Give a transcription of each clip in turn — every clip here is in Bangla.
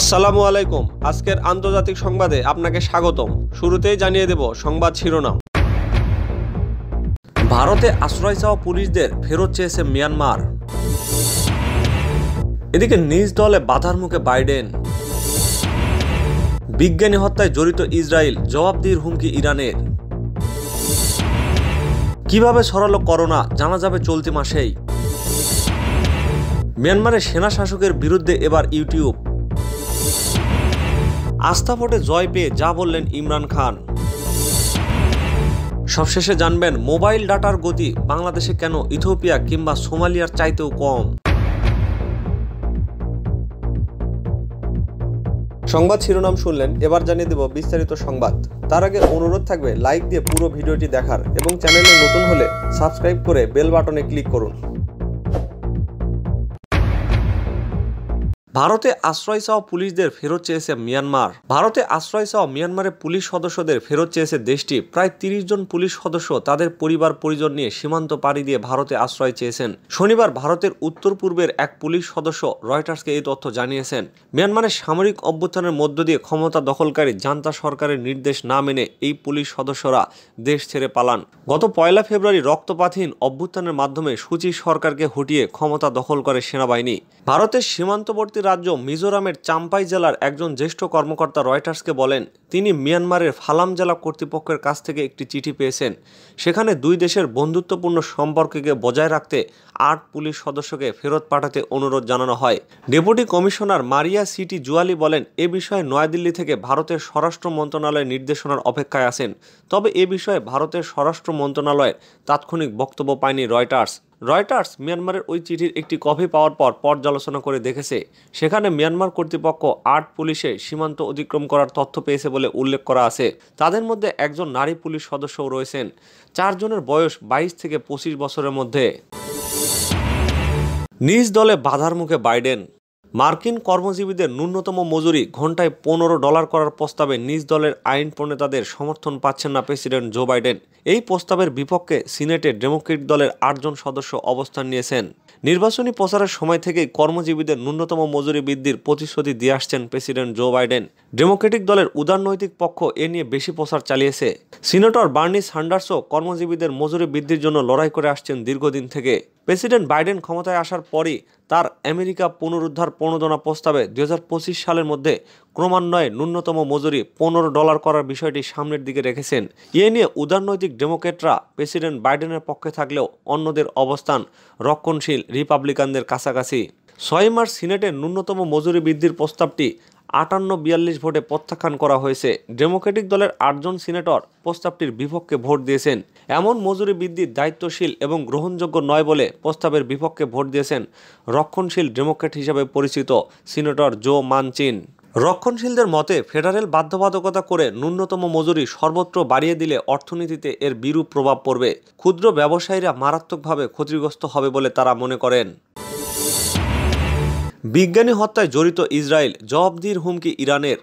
আসসালামু আলাইকুম আজকের আন্তর্জাতিক সংবাদে আপনাকে স্বাগতম শুরুতেই জানিয়ে দেব সংবাদ শিরোনাম ভারতে আশ্রয় চাওয়া পুলিশদের ফেরত চেয়েছে মিয়ানমার এদিকে নিজ দলে বাধার মুখে বাইডেন বিজ্ঞানী হত্যায় জড়িত ইসরায়েল জবাবদির হুমকি ইরানের কিভাবে সরালো করোনা জানা যাবে চলতি মাসেই মিয়ানমারের সেনা শাসকের বিরুদ্ধে এবার ইউটিউব আস্থা ভোটে জয় পেয়ে যা বললেন ইমরান খান সবশেষে জানবেন মোবাইল ডাটার গতি বাংলাদেশে কেন ইথিওপিয়া কিংবা সোমালিয়ার চাইতেও কম সংবাদ শিরোনাম শুনলেন এবার জানিয়ে দেব বিস্তারিত সংবাদ তার আগে অনুরোধ থাকবে লাইক দিয়ে পুরো ভিডিওটি দেখার এবং চ্যানেলে নতুন হলে সাবস্ক্রাইব করে বেল বাটনে ক্লিক করুন ভারতে আশ্রয় চাওয়া পুলিশদের ফেরত চেয়েছে মিয়ানমার ভারতে আশ্রয় চাওয়া মিয়ানমারে পুলিশ সদস্যদের ফেরত চেয়েছে দেশটি প্রায় তিরিশ জন পুলিশ সদস্য তাদের পরিবার পরিজন নিয়ে সীমান্ত পাড়ি দিয়ে ভারতে আশ্রয় চেয়েছেন শনিবার ভারতের উত্তর পূর্বের এক পুলিশ সদস্য রয়টার্সকে এই তথ্য জানিয়েছেন মিয়ানমারের সামরিক অভ্যুত্থানের মধ্য দিয়ে ক্ষমতা দখলকারী জান্তা সরকারের নির্দেশ না মেনে এই পুলিশ সদস্যরা দেশ ছেড়ে পালান গত পয়লা ফেব্রুয়ারি রক্তপাতহীন অভ্যুত্থানের মাধ্যমে সুচি সরকারকে হটিয়ে ক্ষমতা দখল করে সেনাবাহিনী ভারতের সীমান্তবর্তী রাজ্য মিজোরামের চাম্পাই জেলার একজন জ্যেষ্ঠ কর্মকর্তা রয়টার্সকে বলেন তিনি মিয়ানমারের ফালাম জেলা কর্তৃপক্ষের কাছ থেকে একটি চিঠি পেয়েছেন সেখানে দুই দেশের বন্ধুত্বপূর্ণ সম্পর্ককে বজায় রাখতে আট পুলিশ সদস্যকে ফেরত পাঠাতে অনুরোধ জানানো হয় ডেপুটি কমিশনার মারিয়া সিটি জুয়ালি বলেন এ বিষয়ে নয়াদিল্লি থেকে ভারতের স্বরাষ্ট্র মন্ত্রণালয়ের নির্দেশনার অপেক্ষায় আছেন তবে এ বিষয়ে ভারতের স্বরাষ্ট্র মন্ত্রণালয়ের তাৎক্ষণিক বক্তব্য পায়নি রয়টার্স রয়টার্স মিয়ানমারের ওই চিঠির একটি কপি পাওয়ার পর পর্যালোচনা করে দেখেছে সেখানে মিয়ানমার কর্তৃপক্ষ আট পুলিশে সীমান্ত অতিক্রম করার তথ্য পেয়েছে বলে উল্লেখ করা আছে তাদের মধ্যে একজন নারী পুলিশ সদস্যও রয়েছেন চারজনের বয়স বাইশ থেকে পঁচিশ বছরের মধ্যে নিজ দলে বাধার মুখে বাইডেন মার্কিন কর্মজীবীদের ন্যূনতম মজুরি ঘণ্টায় পনেরো ডলার করার প্রস্তাবে নিজ দলের আইন প্রণেতাদের সমর্থন পাচ্ছেন না প্রেসিডেন্ট জো বাইডেন এই প্রস্তাবের বিপক্ষে সিনেটে ডেমোক্রেট দলের আটজন সদস্য অবস্থান নিয়েছেন নির্বাচনী প্রচারের সময় থেকেই কর্মজীবীদের ন্যূনতম মজুরি বৃদ্ধির প্রতিশ্রুতি দিয়ে আসছেন প্রেসিডেন্ট জো বাইডেন ডেমোক্রেটিক দলের উদারনৈতিক পক্ষ এ নিয়ে বেশি প্রচার চালিয়েছে সিনেটর বার্নি হান্ডার্সও কর্মজীবীদের মজুরি বৃদ্ধির জন্য লড়াই করে আসছেন দীর্ঘদিন থেকে প্রেসিডেন্ট বাইডেন ক্ষমতায় আসার পরই তার আমেরিকা পুনরুদ্ধার প্রণোদনা প্রস্তাবে দু সালের মধ্যে ক্রমান্বয়ে ন্যূনতম মজুরি পনেরো ডলার করার বিষয়টি সামনের দিকে রেখেছেন এ নিয়ে উদারনৈতিক ডেমোক্রেটরা প্রেসিডেন্ট বাইডেনের পক্ষে থাকলেও অন্যদের অবস্থান রক্ষণশীল রিপাবলিকানদের কাছাকাছি ছয় মার্চ সিনেটের ন্যূনতম মজুরি বৃদ্ধির প্রস্তাবটি আটান্ন বিয়াল্লিশ ভোটে প্রত্যাখ্যান করা হয়েছে ডেমোক্রেটিক দলের আটজন সিনেটর প্রস্তাবটির বিপক্ষে ভোট দিয়েছেন এমন মজুরি বৃদ্ধির দায়িত্বশীল এবং গ্রহণযোগ্য নয় বলে প্রস্তাবের বিপক্ষে ভোট দিয়েছেন রক্ষণশীল ডেমোক্রেট হিসাবে পরিচিত সিনেটর জো মানচিন রক্ষণশীলদের মতে ফেডারেল বাধ্যবাধকতা করে ন্যূনতম মজুরি সর্বত্র বাড়িয়ে দিলে অর্থনীতিতে এর বিরূপ প্রভাব পড়বে ক্ষুদ্র ব্যবসায়ীরা মারাত্মকভাবে ক্ষতিগ্রস্ত হবে বলে তারা মনে করেন বিজ্ঞানী হত্যায় জড়িত ইসরায়েল জবাবদির হুমকি ইরানের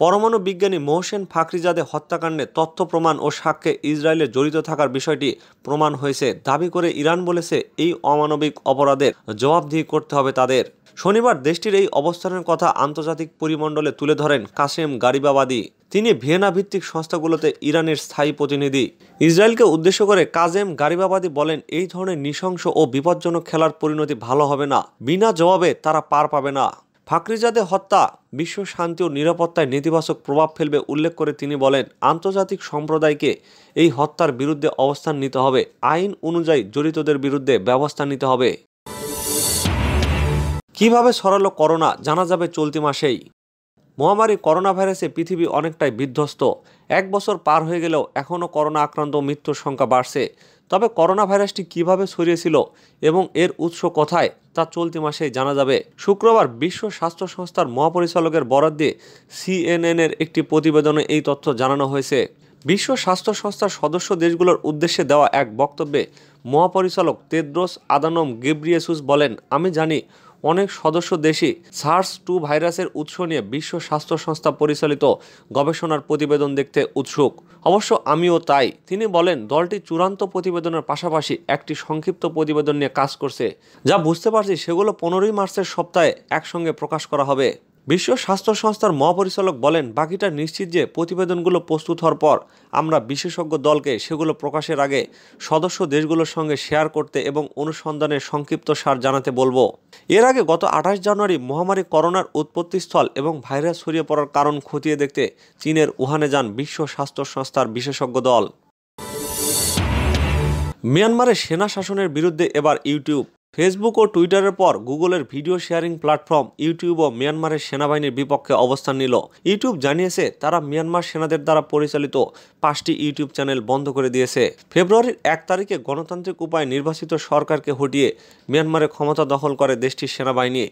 পরমাণু বিজ্ঞানী মোহসেন ফাকরিজাদে হত্যাকাণ্ডে তথ্য প্রমাণ ও সাক্ষ্যে ইসরায়েলে জড়িত থাকার বিষয়টি প্রমাণ হয়েছে দাবি করে ইরান বলেছে এই অমানবিক অপরাধের জবাবদিহি করতে হবে তাদের শনিবার দেশটির এই অবস্থানের কথা আন্তর্জাতিক পরিমণ্ডলে তুলে ধরেন কাসেম গারিবাবাদী তিনি ভিয়েনা ভিত্তিক সংস্থাগুলোতে ইরানের স্থায়ী প্রতিনিধি ইসরায়েলকে উদ্দেশ্য করে কাজেম গারিবাবাদী বলেন এই ধরনের নৃশংস ও বিপজ্জনক খেলার পরিণতি ভালো হবে না বিনা জবাবে তারা পার পাবে না ফাকরিজাদে হত্যা বিশ্ব শান্তি ও নিরাপত্তায় নেতিবাচক প্রভাব ফেলবে উল্লেখ করে তিনি বলেন আন্তর্জাতিক সম্প্রদায়কে এই হত্যার বিরুদ্ধে অবস্থান নিতে হবে আইন অনুযায়ী জড়িতদের বিরুদ্ধে ব্যবস্থা নিতে হবে কিভাবে সরালো করোনা জানা যাবে চলতি মাসেই মহামারী করোনা ভাইরাসে পৃথিবী অনেকটাই বিধ্বস্ত এক বছর পার হয়ে গেলেও এখনও করোনা আক্রান্ত মৃত্যুর সংখ্যা বাড়ছে তবে করোনা ভাইরাসটি কিভাবে ছড়িয়েছিল এবং এর উৎস কোথায় তা চলতি মাসেই জানা যাবে শুক্রবার বিশ্ব স্বাস্থ্য সংস্থার মহাপরিচালকের বরাদ দিয়ে সিএনএনের একটি প্রতিবেদনে এই তথ্য জানানো হয়েছে বিশ্ব স্বাস্থ্য সংস্থার সদস্য দেশগুলোর উদ্দেশ্যে দেওয়া এক বক্তব্যে মহাপরিচালক তেদ্রোস আদানম গেব্রিয়েসুস বলেন আমি জানি অনেক সদস্য দেশই সার্স টু ভাইরাসের উৎস নিয়ে বিশ্ব স্বাস্থ্য সংস্থা পরিচালিত গবেষণার প্রতিবেদন দেখতে উৎসুক অবশ্য আমিও তাই তিনি বলেন দলটি চূড়ান্ত প্রতিবেদনের পাশাপাশি একটি সংক্ষিপ্ত প্রতিবেদন নিয়ে কাজ করছে যা বুঝতে পারছি সেগুলো পনেরোই মার্চের সপ্তাহে একসঙ্গে প্রকাশ করা হবে বিশ্ব স্বাস্থ্য সংস্থার মহাপরিচালক বলেন বাকিটা নিশ্চিত যে প্রতিবেদনগুলো প্রস্তুত হওয়ার পর আমরা বিশেষজ্ঞ দলকে সেগুলো প্রকাশের আগে সদস্য দেশগুলোর সঙ্গে শেয়ার করতে এবং অনুসন্ধানের সংক্ষিপ্ত সার জানাতে বলবো এর আগে গত আঠাশ জানুয়ারি মহামারী করোনার উৎপত্তিস্থল এবং ভাইরাস ছড়িয়ে পড়ার কারণ খতিয়ে দেখতে চীনের উহানে যান বিশ্ব স্বাস্থ্য সংস্থার বিশেষজ্ঞ দল মিয়ানমারের সেনা শাসনের বিরুদ্ধে এবার ইউটিউব ফেসবুক ও টুইটারের পর গুগলের ভিডিও শেয়ারিং প্ল্যাটফর্ম ইউটিউব ও মিয়ানমারের সেনাবাহিনীর বিপক্ষে অবস্থান নিল ইউটিউব জানিয়েছে তারা মিয়ানমার সেনাদের দ্বারা পরিচালিত পাঁচটি ইউটিউব চ্যানেল বন্ধ করে দিয়েছে ফেব্রুয়ারির এক তারিখে গণতান্ত্রিক উপায়ে নির্বাচিত সরকারকে হটিয়ে মিয়ানমারে ক্ষমতা দখল করে দেশটির সেনাবাহিনী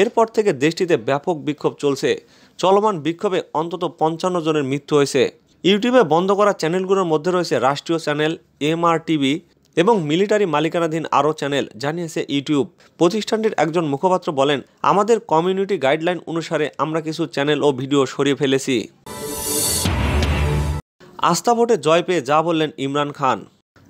এরপর থেকে দেশটিতে ব্যাপক বিক্ষোভ চলছে চলমান বিক্ষোভে অন্তত পঞ্চান্ন জনের মৃত্যু হয়েছে ইউটিউবে বন্ধ করা চ্যানেলগুলোর মধ্যে রয়েছে রাষ্ট্রীয় চ্যানেল এমআর টিভি এবং মিলিটারি মালিকানাধীন আরও চ্যানেল জানিয়েছে ইউটিউব প্রতিষ্ঠানটির একজন মুখপাত্র বলেন আমাদের কমিউনিটি গাইডলাইন অনুসারে আমরা কিছু চ্যানেল ও ভিডিও সরিয়ে ফেলেছি আস্থা ভোটে জয় পেয়ে যা বললেন ইমরান খান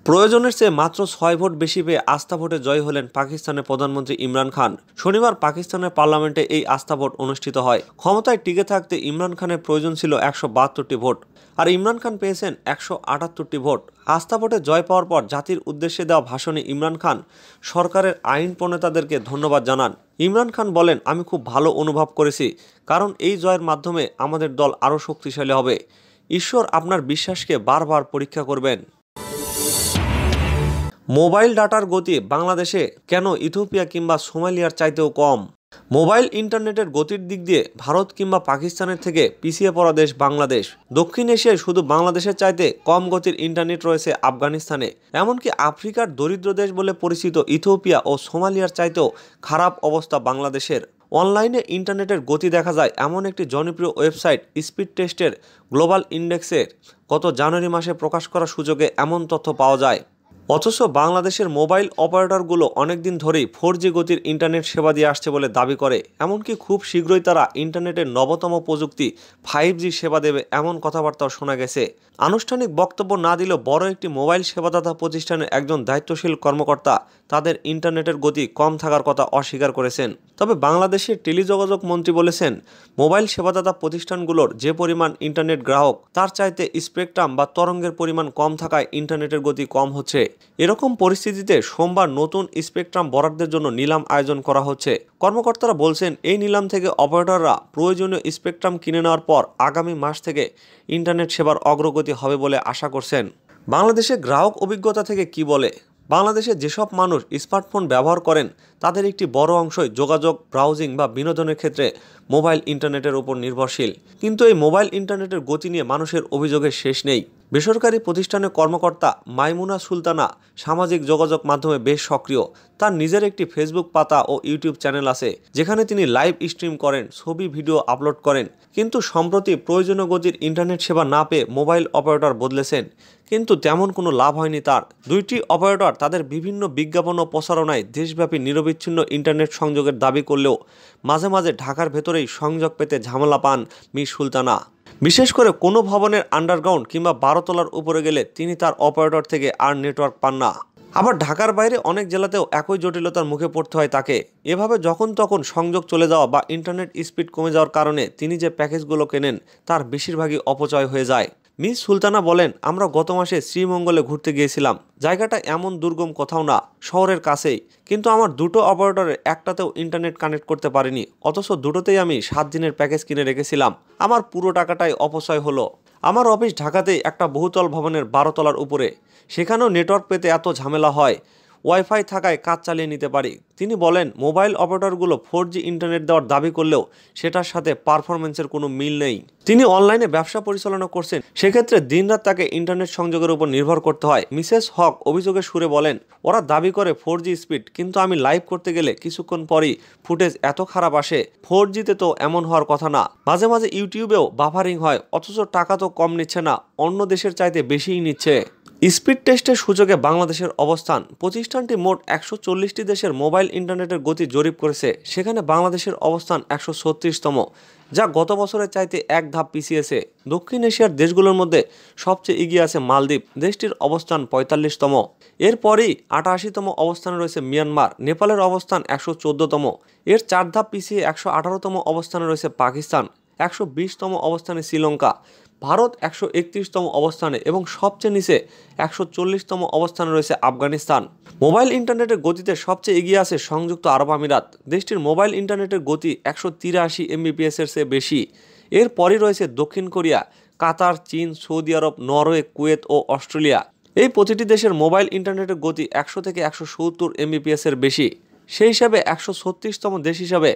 প্রয়োজনের চেয়ে মাত্র ছয় ভোট বেশি পেয়ে আস্থা ভোটে জয় হলেন পাকিস্তানের প্রধানমন্ত্রী ইমরান খান শনিবার পাকিস্তানের পার্লামেন্টে এই আস্থা ভোট অনুষ্ঠিত হয় ক্ষমতায় টিকে থাকতে ইমরান খানের প্রয়োজন ছিল একশো বাহাত্তরটি ভোট আর ইমরান খান পেয়েছেন একশো আটাত্তরটি ভোট আস্থা ভোটে জয় পাওয়ার পর জাতির উদ্দেশ্যে দেওয়া ভাষণে ইমরান খান সরকারের আইন প্রণেতাদেরকে ধন্যবাদ জানান ইমরান খান বলেন আমি খুব ভালো অনুভব করেছি কারণ এই জয়ের মাধ্যমে আমাদের দল আরও শক্তিশালী হবে ঈশ্বর আপনার বিশ্বাসকে বারবার পরীক্ষা করবেন মোবাইল ডাটার গতি বাংলাদেশে কেন ইথিওপিয়া কিংবা সোমালিয়ার চাইতেও কম মোবাইল ইন্টারনেটের গতির দিক দিয়ে ভারত কিংবা পাকিস্তানের থেকে পিছিয়ে পড়া দেশ বাংলাদেশ দক্ষিণ এশিয়ায় শুধু বাংলাদেশের চাইতে কম গতির ইন্টারনেট রয়েছে আফগানিস্তানে এমনকি আফ্রিকার দরিদ্র দেশ বলে পরিচিত ইথিওপিয়া ও সোমালিয়ার চাইতেও খারাপ অবস্থা বাংলাদেশের অনলাইনে ইন্টারনেটের গতি দেখা যায় এমন একটি জনপ্রিয় ওয়েবসাইট স্পিড টেস্টের গ্লোবাল ইন্ডেক্সের গত জানুয়ারি মাসে প্রকাশ করার সুযোগে এমন তথ্য পাওয়া যায় অথচ বাংলাদেশের মোবাইল অপারেটরগুলো অনেকদিন ধরেই ফোর গতির ইন্টারনেট সেবা দিয়ে আসছে বলে দাবি করে এমনকি খুব শীঘ্রই তারা ইন্টারনেটের নবতম প্রযুক্তি ফাইভ সেবা দেবে এমন কথাবার্তাও শোনা গেছে আনুষ্ঠানিক বক্তব্য না দিলেও বড় একটি মোবাইল সেবাদাতা প্রতিষ্ঠানের একজন দায়িত্বশীল কর্মকর্তা তাদের ইন্টারনেটের গতি কম থাকার কথা অস্বীকার করেছেন তবে বাংলাদেশের টেলিযোগাযোগ মন্ত্রী বলেছেন মোবাইল সেবাদাতা প্রতিষ্ঠানগুলোর যে পরিমাণ ইন্টারনেট গ্রাহক তার চাইতে স্পেকট্রাম বা তরঙ্গের পরিমাণ কম থাকায় ইন্টারনেটের গতি কম হচ্ছে এরকম পরিস্থিতিতে সোমবার নতুন স্পেকট্রাম বরাদ্দের জন্য নিলাম আয়োজন করা হচ্ছে কর্মকর্তারা বলছেন এই নিলাম থেকে অপারেটররা প্রয়োজনীয় স্পেকট্রাম কিনে নেওয়ার পর আগামী মাস থেকে ইন্টারনেট সেবার অগ্রগতি হবে বলে আশা করছেন বাংলাদেশে গ্রাহক অভিজ্ঞতা থেকে কি বলে বাংলাদেশে যেসব মানুষ স্মার্টফোন ব্যবহার করেন তাদের একটি বড় অংশই যোগাযোগ ব্রাউজিং বা বিনোদনের ক্ষেত্রে মোবাইল ইন্টারনেটের ওপর নির্ভরশীল কিন্তু এই মোবাইল ইন্টারনেটের গতি নিয়ে মানুষের অভিযোগের শেষ নেই বেসরকারি প্রতিষ্ঠানের কর্মকর্তা মাইমুনা সুলতানা সামাজিক যোগাযোগ মাধ্যমে বেশ সক্রিয় তার নিজের একটি ফেসবুক পাতা ও ইউটিউব চ্যানেল আছে যেখানে তিনি লাইভ স্ট্রিম করেন ছবি ভিডিও আপলোড করেন কিন্তু সম্প্রতি প্রয়োজনীয় গতির ইন্টারনেট সেবা না পেয়ে মোবাইল অপারেটর বদলেছেন কিন্তু তেমন কোনো লাভ হয়নি তার দুইটি অপারেটর তাদের বিভিন্ন বিজ্ঞাপন ও প্রসারণায় দেশব্যাপী নিরবিচ্ছিন্ন ইন্টারনেট সংযোগের দাবি করলেও মাঝে মাঝে ঢাকার ভেতরে করেই সংযোগ পেতে ঝামেলা পান মি সুলতানা বিশেষ করে কোনো ভবনের আন্ডারগ্রাউন্ড কিংবা বারোতলার উপরে গেলে তিনি তার অপারেটর থেকে আর নেটওয়ার্ক পান না আবার ঢাকার বাইরে অনেক জেলাতেও একই জটিলতার মুখে পড়তে হয় তাকে এভাবে যখন তখন সংযোগ চলে যাওয়া বা ইন্টারনেট স্পিড কমে যাওয়ার কারণে তিনি যে প্যাকেজগুলো কেনেন তার বেশিরভাগই অপচয় হয়ে যায় মিস সুলতানা বলেন আমরা গত মাসে শ্রীমঙ্গলে ঘুরতে গিয়েছিলাম জায়গাটা এমন দুর্গম কোথাও না শহরের কাছেই কিন্তু আমার দুটো অপারেটরের একটাতেও ইন্টারনেট কানেক্ট করতে পারিনি অথচ দুটোতেই আমি সাত দিনের প্যাকেজ কিনে রেখেছিলাম আমার পুরো টাকাটাই অপচয় হলো আমার অফিস ঢাকাতেই একটা বহুতল ভবনের বারোতলার উপরে সেখানেও নেটওয়ার্ক পেতে এত ঝামেলা হয় ওয়াইফাই থাকায় কাজ চালিয়ে নিতে পারি তিনি বলেন মোবাইল অপারেটরগুলো ফোর ইন্টারনেট দেওয়ার দাবি করলেও সেটার সাথে পারফরমেন্সের কোনো মিল নেই তিনি অনলাইনে ব্যবসা পরিচালনা করছেন সেক্ষেত্রে দিনরাত তাকে ইন্টারনেট সংযোগের উপর নির্ভর করতে হয় মিসেস হক অভিযোগের সুরে বলেন ওরা দাবি করে ফোর স্পিড কিন্তু আমি লাইভ করতে গেলে কিছুক্ষণ পরই ফুটেজ এত খারাপ আসে ফোর জিতে তো এমন হওয়ার কথা না মাঝে মাঝে ইউটিউবেও বাফারিং হয় অথচ টাকা তো কম নিচ্ছে না অন্য দেশের চাইতে বেশিই নিচ্ছে স্পিড টেস্টের সুযোগে বাংলাদেশের অবস্থান প্রতিষ্ঠানটি মোট একশো চল্লিশটি দেশের মোবাইল ইন্টারনেটের গতি জরিপ করেছে সেখানে বাংলাদেশের অবস্থান একশো ছত্রিশতম যা গত বছরের চাইতে এক ধাপ পিছিয়েছে দক্ষিণ এশিয়ার দেশগুলোর মধ্যে সবচেয়ে এগিয়ে আছে মালদ্বীপ দেশটির অবস্থান পঁয়তাল্লিশতম এরপরই আটাশিতম অবস্থানে রয়েছে মিয়ানমার নেপালের অবস্থান একশো চোদ্দতম এর চার ধাপ পিছিয়ে একশো আঠারোতম অবস্থানে রয়েছে পাকিস্তান একশো বিশতম অবস্থানে শ্রীলঙ্কা ভারত একশো একত্রিশতম অবস্থানে এবং সবচেয়ে নিচে একশো চল্লিশতম অবস্থানে রয়েছে আফগানিস্তান মোবাইল ইন্টারনেটের গতিতে সবচেয়ে এগিয়ে আছে সংযুক্ত আরব আমিরাত দেশটির মোবাইল ইন্টারনেটের গতি একশো তিরাশি এমবিপিএসের চেয়ে বেশি এরপরই রয়েছে দক্ষিণ কোরিয়া কাতার চীন সৌদি আরব নরওয়ে কুয়েত ও অস্ট্রেলিয়া এই প্রতিটি দেশের মোবাইল ইন্টারনেটের গতি একশো থেকে একশো সত্তর এমবিপিএসের বেশি সেই হিসাবে একশো ছত্রিশতম দেশ হিসাবে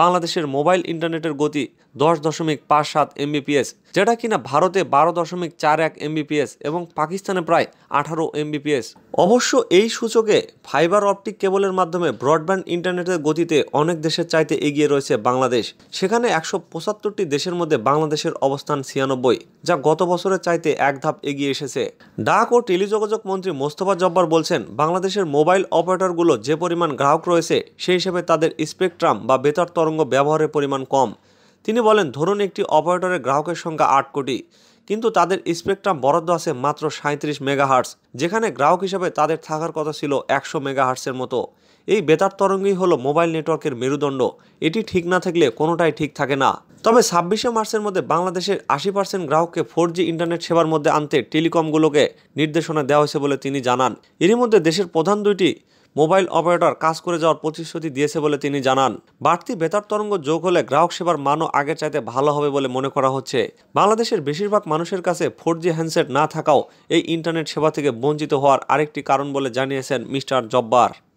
বাংলাদেশের মোবাইল ইন্টারনেটের গতি দশ দশমিক পাঁচ সাত এমবিপিএস যেটা কিনা ভারতে বারো দশমিক চার এক এমবিপিএস এবং পাকিস্তানে প্রায় আঠারো এমবিপিএস অবশ্য এই সূচকে ফাইবার অপটিক কেবলের মাধ্যমে ব্রডব্যান্ড ইন্টারনেটের গতিতে অনেক দেশের চাইতে এগিয়ে রয়েছে বাংলাদেশ সেখানে একশো পঁচাত্তরটি দেশের মধ্যে বাংলাদেশের অবস্থান ছিয়ানব্বই যা গত বছরের চাইতে এক ধাপ এগিয়ে এসেছে ডাক ও টেলিযোগাযোগ মন্ত্রী মোস্তফা জব্বার বলছেন বাংলাদেশের মোবাইল অপারেটরগুলো যে পরিমাণ গ্রাহক রয়েছে সেই হিসেবে তাদের স্পেকট্রাম বা বেতার তরঙ্গ ব্যবহারের পরিমাণ কম তিনি বলেন ধরুন একটি অপারেটরের গ্রাহকের সংখ্যা আট কোটি কিন্তু তাদের স্পেকট্রাম বরাদ্দ আছে মাত্র সাঁত্রিশ মেগাহার্স যেখানে গ্রাহক হিসেবে তাদের থাকার কথা ছিল একশো মেগাহার্সের মতো এই বেতার তরঙ্গই হলো মোবাইল নেটওয়ার্কের মেরুদণ্ড এটি ঠিক না থাকলে কোনোটাই ঠিক থাকে না তবে ছাব্বিশে মার্চের মধ্যে বাংলাদেশের আশি পার্সেন্ট গ্রাহককে ফোর ইন্টারনেট সেবার মধ্যে আনতে টেলিকমগুলোকে নির্দেশনা দেওয়া হয়েছে বলে তিনি জানান এরই মধ্যে দেশের প্রধান দুইটি মোবাইল অপারেটর কাজ করে যাওয়ার প্রতিশ্রুতি দিয়েছে বলে তিনি জানান বাড়তি বেতার তরঙ্গ যোগ হলে গ্রাহক সেবার মানও আগের চাইতে ভালো হবে বলে মনে করা হচ্ছে বাংলাদেশের বেশিরভাগ মানুষের কাছে ফোর হ্যান্ডসেট না থাকাও এই ইন্টারনেট সেবা থেকে বঞ্চিত হওয়ার আরেকটি কারণ বলে জানিয়েছেন মিস্টার জব্বার